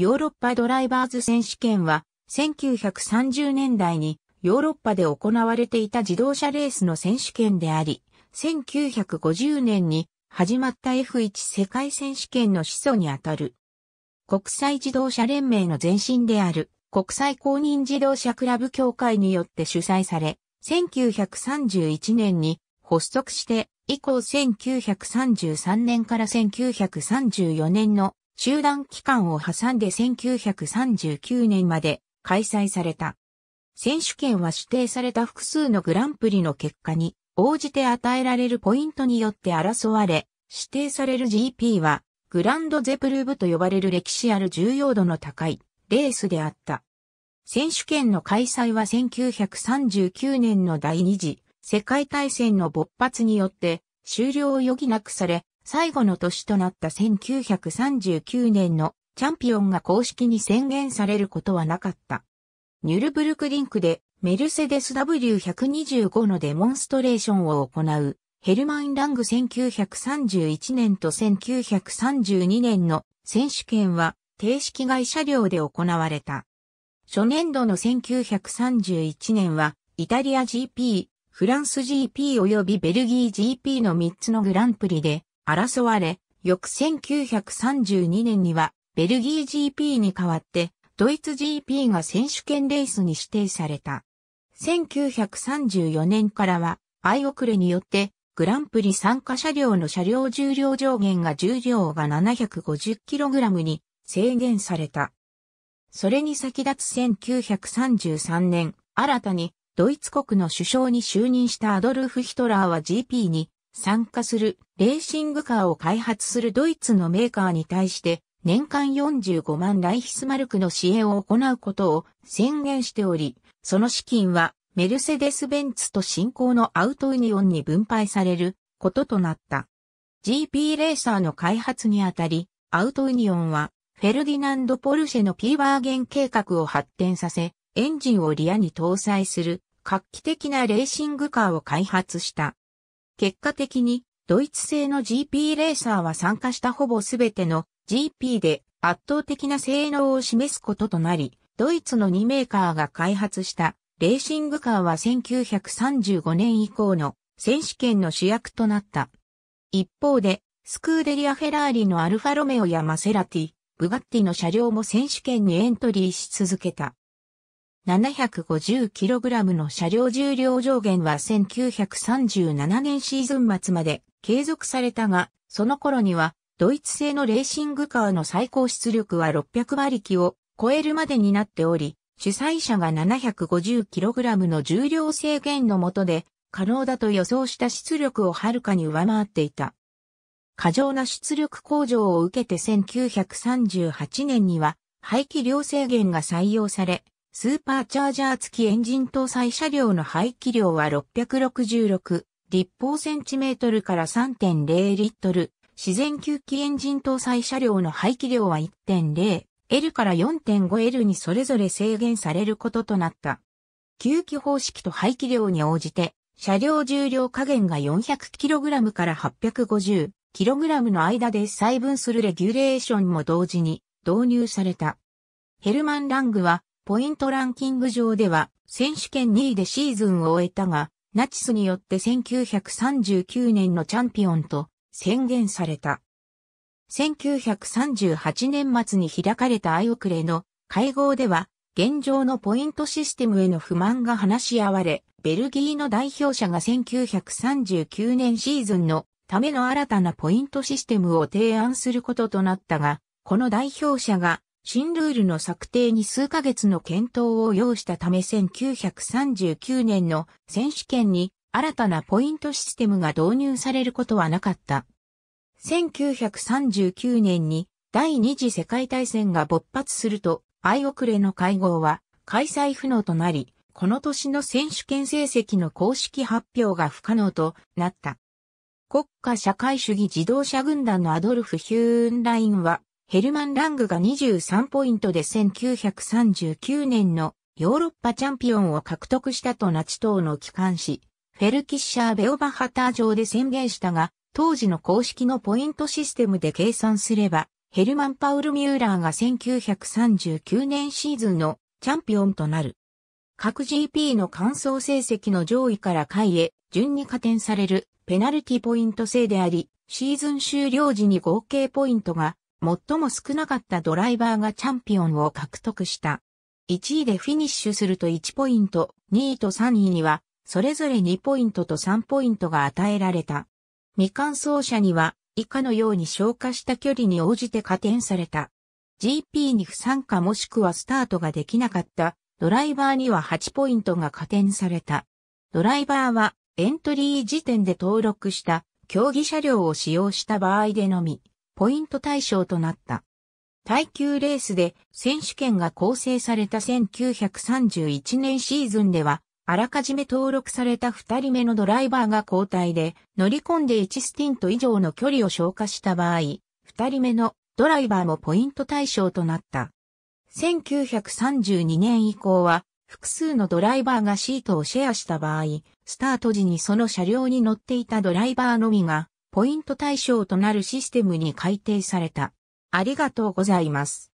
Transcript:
ヨーロッパドライバーズ選手権は、1930年代にヨーロッパで行われていた自動車レースの選手権であり、1950年に始まった F1 世界選手権の始祖にあたる。国際自動車連盟の前身である国際公認自動車クラブ協会によって主催され、1931年に発足して、以降1933年から1934年の集団期間を挟んで1939年まで開催された。選手権は指定された複数のグランプリの結果に応じて与えられるポイントによって争われ、指定される GP はグランドゼプルーブと呼ばれる歴史ある重要度の高いレースであった。選手権の開催は1939年の第二次世界大戦の勃発によって終了を余儀なくされ、最後の年となった1939年のチャンピオンが公式に宣言されることはなかった。ニュルブルクリンクでメルセデス W125 のデモンストレーションを行うヘルマン・ラング1931年と1932年の選手権は定式外車両で行われた。初年度の1931年はイタリア GP、フランス GP 及びベルギー GP の3つのグランプリで争われ、翌1932年にはベルギー GP に代わってドイツ GP が選手権レースに指定された。1934年からは相遅れによってグランプリ参加車両の車両重量上限が重量が 750kg に制限された。それに先立つ1933年、新たにドイツ国の首相に就任したアドルフ・ヒトラーは GP に参加するレーシングカーを開発するドイツのメーカーに対して年間45万ライヒスマルクの支援を行うことを宣言しており、その資金はメルセデス・ベンツと新興のアウトユニオンに分配されることとなった。GP レーサーの開発にあたり、アウトユニオンはフェルディナンド・ポルシェの P バーゲン計画を発展させ、エンジンをリアに搭載する画期的なレーシングカーを開発した。結果的に、ドイツ製の GP レーサーは参加したほぼすべての GP で圧倒的な性能を示すこととなり、ドイツの2メーカーが開発したレーシングカーは1935年以降の選手権の主役となった。一方で、スクーデリア・フェラーリのアルファロメオやマセラティ、ブガッティの車両も選手権にエントリーし続けた。750kg の車両重量上限は1937年シーズン末まで継続されたが、その頃にはドイツ製のレーシングカーの最高出力は600馬力を超えるまでになっており、主催者が 750kg の重量制限の下で可能だと予想した出力をはるかに上回っていた。過剰な出力向上を受けて1938年には排気量制限が採用され、スーパーチャージャー付きエンジン搭載車両の排気量は666立方センチメートルから3.0リットル。自然吸気エンジン搭載車両の排気量は 1.0L から 4.5L にそれぞれ制限されることとなった。吸気方式と排気量に応じて、車両重量加減が 400kg から 850kg の間で細分するレギュレーションも同時に導入された。ヘルマン・ラングはポイントランキング上では選手権2位でシーズンを終えたが、ナチスによって1939年のチャンピオンと宣言された。1938年末に開かれたアイオクレの会合では、現状のポイントシステムへの不満が話し合われ、ベルギーの代表者が1939年シーズンのための新たなポイントシステムを提案することとなったが、この代表者が新ルールの策定に数ヶ月の検討を要したため1939年の選手権に新たなポイントシステムが導入されることはなかった。1939年に第二次世界大戦が勃発すると、相遅れの会合は開催不能となり、この年の選手権成績の公式発表が不可能となった。国家社会主義自動車軍団のアドルフ・ヒューンラインは、ヘルマン・ラングが23ポイントで1939年のヨーロッパチャンピオンを獲得したとナチ党の機関紙、フェルキッシャー・ベオバハター上で宣言したが、当時の公式のポイントシステムで計算すれば、ヘルマン・パウル・ミューラーが1939年シーズンのチャンピオンとなる。各 GP の完走成績の上位から下位へ順に加点されるペナルティポイント制であり、シーズン終了時に合計ポイントが最も少なかったドライバーがチャンピオンを獲得した。1位でフィニッシュすると1ポイント、2位と3位には、それぞれ2ポイントと3ポイントが与えられた。未完走者には、以下のように消化した距離に応じて加点された。GP に不参加もしくはスタートができなかったドライバーには8ポイントが加点された。ドライバーはエントリー時点で登録した競技車両を使用した場合でのみ、ポイント対象となった。耐久レースで選手権が構成された1931年シーズンでは、あらかじめ登録された2人目のドライバーが交代で乗り込んで1スティント以上の距離を消化した場合、2人目のドライバーもポイント対象となった。1932年以降は複数のドライバーがシートをシェアした場合、スタート時にその車両に乗っていたドライバーのみがポイント対象となるシステムに改定された。ありがとうございます。